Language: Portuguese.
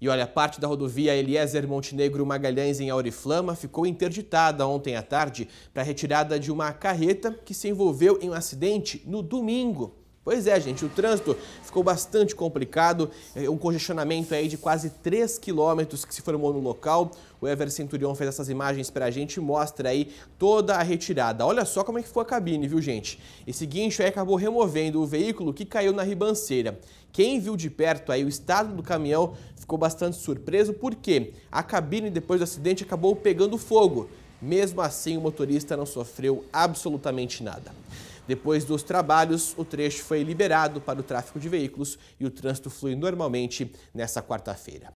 E olha, parte da rodovia Eliezer Montenegro Magalhães em Auriflama ficou interditada ontem à tarde para retirada de uma carreta que se envolveu em um acidente no domingo. Pois é, gente, o trânsito ficou bastante complicado, é, um congestionamento aí de quase 3 quilômetros que se formou no local. O Ever Centurion fez essas imagens para a gente e mostra aí toda a retirada. Olha só como é que foi a cabine, viu, gente? Esse guincho aí acabou removendo o veículo que caiu na ribanceira. Quem viu de perto aí o estado do caminhão ficou bastante surpreso porque a cabine depois do acidente acabou pegando fogo. Mesmo assim, o motorista não sofreu absolutamente nada. Depois dos trabalhos, o trecho foi liberado para o tráfego de veículos e o trânsito flui normalmente nessa quarta-feira.